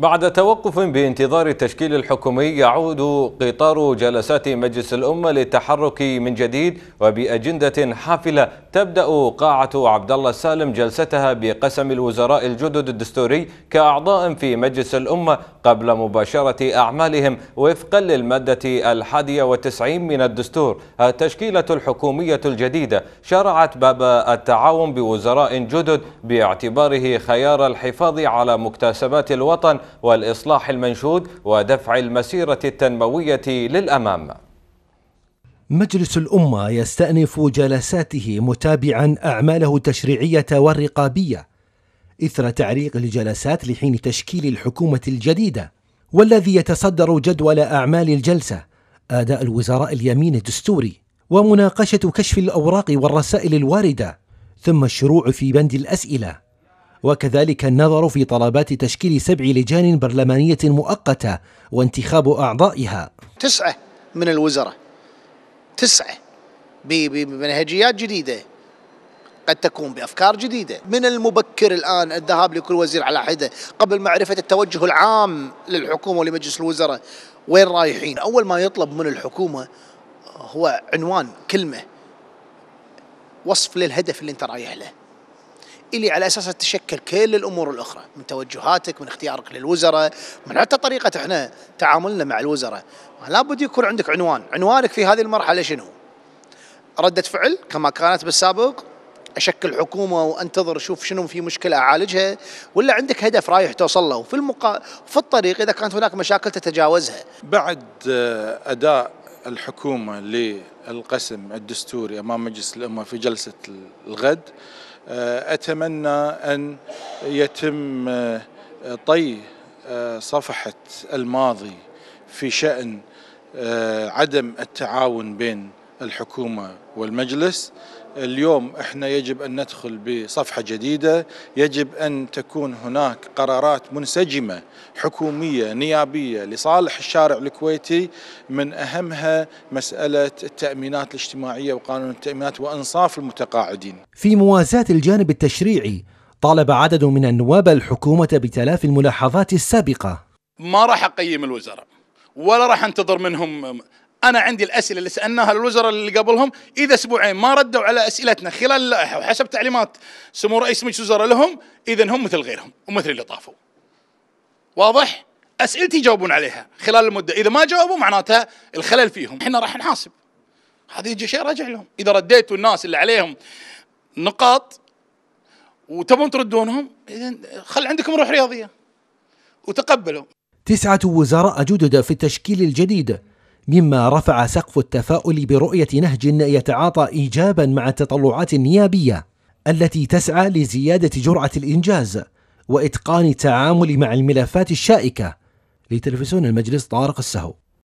بعد توقف بانتظار التشكيل الحكومي يعود قطار جلسات مجلس الأمة للتحرك من جديد وبأجندة حافلة تبدأ قاعة عبد الله السالم جلستها بقسم الوزراء الجدد الدستوري كأعضاء في مجلس الأمة قبل مباشرة أعمالهم وفقا للمادة الحادية والتسعين من الدستور التشكيلة الحكومية الجديدة شرعت باب التعاون بوزراء جدد باعتباره خيار الحفاظ على مكتسبات الوطن والإصلاح المنشود ودفع المسيرة التنموية للأمام مجلس الأمة يستأنف جلساته متابعا أعماله التشريعية والرقابية إثر تعريق الجلسات لحين تشكيل الحكومة الجديدة والذي يتصدر جدول أعمال الجلسة أداء الوزراء اليمين الدستوري ومناقشة كشف الأوراق والرسائل الواردة ثم الشروع في بند الأسئلة وكذلك النظر في طلبات تشكيل سبع لجان برلمانية مؤقتة وانتخاب أعضائها تسعة من الوزراء تسعة بمنهجيات جديدة قد تكون بأفكار جديدة من المبكر الآن الذهاب لكل وزير على حدة قبل معرفة التوجه العام للحكومة ولمجلس الوزراء وين رايحين أول ما يطلب من الحكومة هو عنوان كلمة وصف للهدف اللي انت رايح له اللي على اساسها تتشكل كل الامور الاخرى من توجهاتك من اختيارك للوزراء من حتى طريقه احنا تعاملنا مع الوزراء لابد يكون عندك عنوان عنوانك في هذه المرحله شنو رده فعل كما كانت بالسابق اشكل حكومه وانتظر اشوف شنو في مشكله اعالجها ولا عندك هدف رايح توصل له في المقا... في الطريق اذا كانت هناك مشاكل تتجاوزها بعد آه، اداء الحكومه للقسم الدستوري امام مجلس الامه في جلسه الغد آه، اتمنى ان يتم آه، طي صفحه الماضي في شان عدم التعاون بين الحكومة والمجلس اليوم احنا يجب أن ندخل بصفحة جديدة يجب أن تكون هناك قرارات منسجمة حكومية نيابية لصالح الشارع الكويتي من أهمها مسألة التأمينات الاجتماعية وقانون التأمينات وإنصاف المتقاعدين في موازاة الجانب التشريعي طالب عدد من النواب الحكومة بتلافي الملاحظات السابقة ما راح أقيم الوزراء ولا راح أنتظر منهم انا عندي الاسئله اللي سالناها الوزراء اللي قبلهم اذا اسبوعين ما ردوا على اسئلتنا خلال اللائحه وحسب تعليمات سمو رئيس مجلس الوزراء لهم اذا هم مثل غيرهم ومثل اللي طافوا. واضح؟ اسئلتي يجاوبون عليها خلال المده، اذا ما جاوبوا معناتها الخلل فيهم، احنا راح نحاسب. هذا شيء راجع لهم، اذا رديتوا الناس اللي عليهم نقاط وتبون تردونهم اذا خل عندكم روح رياضيه وتقبلوا. تسعه وزراء جدد في التشكيل الجديد مما رفع سقف التفاؤل برؤيه نهج يتعاطى ايجابا مع التطلعات النيابيه التي تسعى لزياده جرعه الانجاز واتقان التعامل مع الملفات الشائكه لتلفزيون المجلس طارق السهو